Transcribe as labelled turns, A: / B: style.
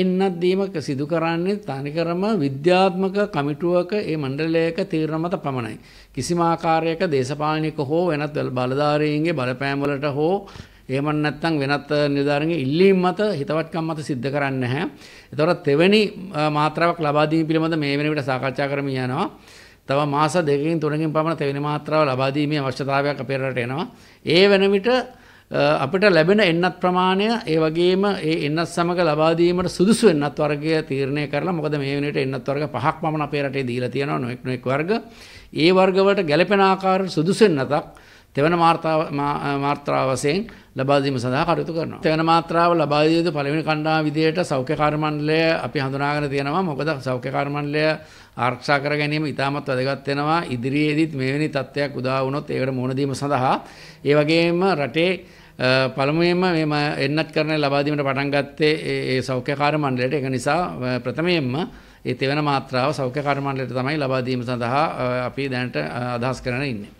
A: එන්නත් දීමක සිදු කරන්නේ තනිකරම විද්‍යාත්මක කමිටුවක ඒ මණ්ඩලයක තීරණ මත පමණයි. කිසිම ආකාරයක දේශපාලනික හෝ වෙනත් බලධාරීන්ගේ බලපෑම්වලට හෝ එහෙම නැත්නම් වෙනත් නිලධාරීන්ගේ ඉල්ලීම් මත හිතවත්කම් මත සිද්ධ කරන්නේ නැහැ. ඒතකොට තෙවැනි මාත්‍රාවක් ලබා දීම පිළිබඳ මේ වෙන විට සාකච්ඡා කරමින් යනවා. තව මාස දෙකකින් තුනකින් පමණ තෙවැනි මාත්‍රාව ලබා දීමේ අවශ්‍යතාවයක් අපේ රටට එනවා. ඒ වෙන විට අපිට ලැබෙන එන්නත් ප්‍රමාණය ඒ වගේම ඒ එන්නත් සමග ලබාදීමට සුදුසු එන්නත් වර්ගය තීරණය කරලා මොකද මේ වෙනට එන්නත් වර්ග පහක් පමණ අපේ රටේ දීලා තියෙනවා නොඑක් නොඑක් වර්ග ඒ වර්ගවලට ගැලපෙන ආකාරයට සුදුසු එන්නතක් තෙවන මාත්‍රාවසයෙන් ලබාදීම සඳහා කටයුතු කරනවා. තෙවන මාත්‍රාව ලබාදිය යුතු පළවෙනි කණ්ඩා විදියට සෞඛ්‍ය කාර්මණ්ඩලය අපි හඳුනාගෙන තියෙනවා. මොකද සෞඛ්‍ය කාර්මණ්ඩලය ආරක්ෂා කර ගැනීම ඉතාමත් වැදගත් වෙනවා. ඉදිරියේදීත් මෙවැනි තත්ත්වයක් උදා වුණොත් ඒකට මුහුණ දීම සඳහා ඒ වගේම රටේ පළමුුවම මෙම එන්නත් කරන ලබාදීමට පටන් ගත්තේ ඒ සෞඛ්‍යකාර මණ්ඩලට එක නිසා ප්‍රථමයෙන්ම ඒ තෙවන මාත්‍රාව සෞඛ්‍යකාර මණ්ඩලට තමයි ලබාදීම සඳහා අපි දැනට අදහස් කරන ඉන්නේ.